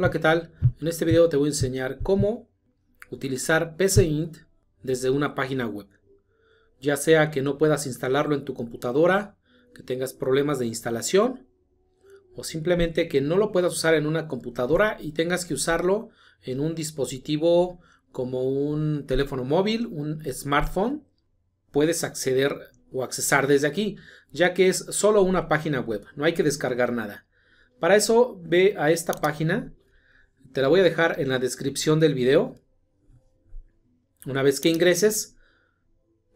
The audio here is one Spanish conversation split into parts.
Hola, ¿qué tal? En este video te voy a enseñar cómo utilizar PCInt desde una página web. Ya sea que no puedas instalarlo en tu computadora, que tengas problemas de instalación, o simplemente que no lo puedas usar en una computadora y tengas que usarlo en un dispositivo como un teléfono móvil, un smartphone, puedes acceder o accesar desde aquí, ya que es solo una página web, no hay que descargar nada. Para eso ve a esta página te la voy a dejar en la descripción del video. Una vez que ingreses,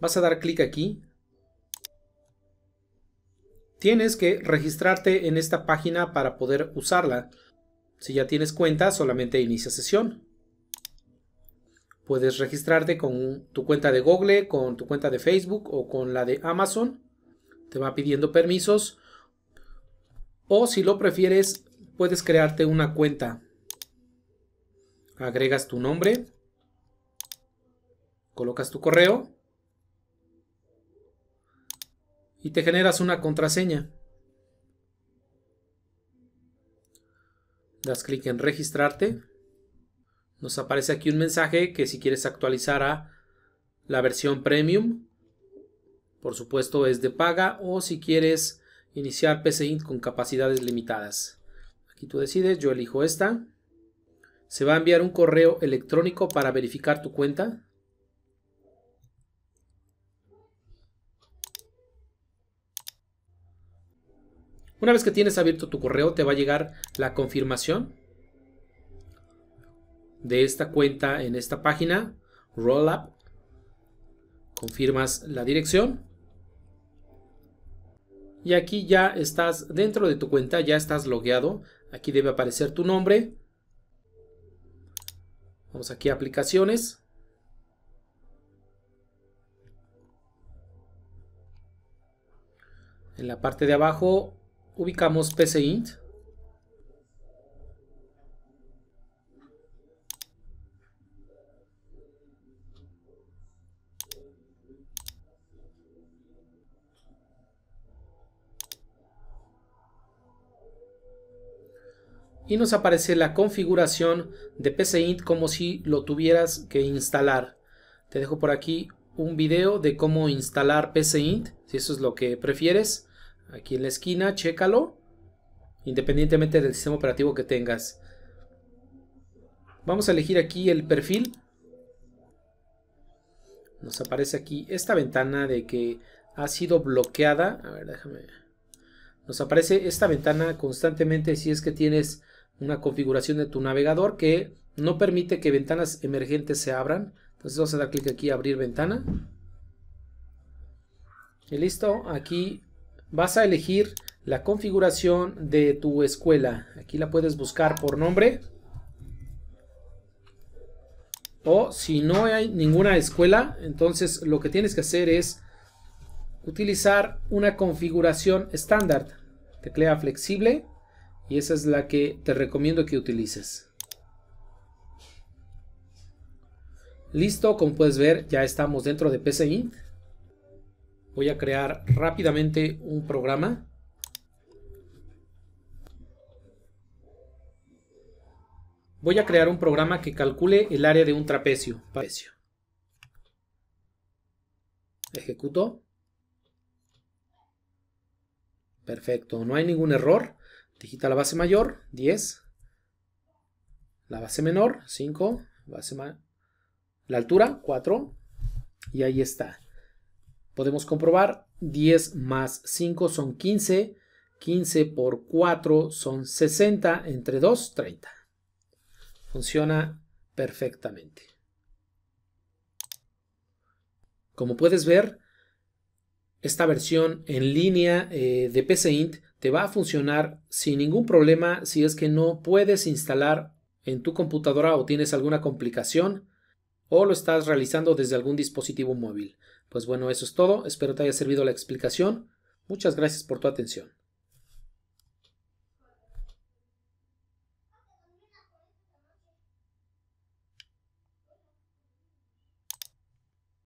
vas a dar clic aquí. Tienes que registrarte en esta página para poder usarla. Si ya tienes cuenta, solamente inicia sesión. Puedes registrarte con tu cuenta de Google, con tu cuenta de Facebook o con la de Amazon. Te va pidiendo permisos. O si lo prefieres, puedes crearte una cuenta Agregas tu nombre. Colocas tu correo. Y te generas una contraseña. Das clic en registrarte. Nos aparece aquí un mensaje que si quieres actualizar a la versión premium, por supuesto es de paga o si quieres iniciar PCI con capacidades limitadas. Aquí tú decides, yo elijo esta se va a enviar un correo electrónico para verificar tu cuenta. Una vez que tienes abierto tu correo, te va a llegar la confirmación de esta cuenta en esta página, Rollup. Confirmas la dirección. Y aquí ya estás dentro de tu cuenta, ya estás logueado. Aquí debe aparecer tu nombre, Vamos aquí a aplicaciones. En la parte de abajo ubicamos PCInt. y nos aparece la configuración de PCInt como si lo tuvieras que instalar. Te dejo por aquí un video de cómo instalar PCInt, si eso es lo que prefieres. Aquí en la esquina, chécalo, independientemente del sistema operativo que tengas. Vamos a elegir aquí el perfil. Nos aparece aquí esta ventana de que ha sido bloqueada. A ver, déjame nos aparece esta ventana constantemente si es que tienes una configuración de tu navegador que no permite que ventanas emergentes se abran. Entonces vamos a dar clic aquí, abrir ventana. Y listo, aquí vas a elegir la configuración de tu escuela. Aquí la puedes buscar por nombre. O si no hay ninguna escuela, entonces lo que tienes que hacer es utilizar una configuración estándar. Teclea flexible y esa es la que te recomiendo que utilices. Listo, como puedes ver ya estamos dentro de PCInt. Voy a crear rápidamente un programa. Voy a crear un programa que calcule el área de un trapecio. Ejecuto. Perfecto, no hay ningún error. Digita la base mayor, 10. La base menor, 5. Base la altura, 4. Y ahí está. Podemos comprobar 10 más 5 son 15. 15 por 4 son 60. Entre 2, 30. Funciona perfectamente. Como puedes ver, esta versión en línea eh, de PCINT te va a funcionar sin ningún problema si es que no puedes instalar en tu computadora o tienes alguna complicación o lo estás realizando desde algún dispositivo móvil. Pues bueno, eso es todo. Espero te haya servido la explicación. Muchas gracias por tu atención.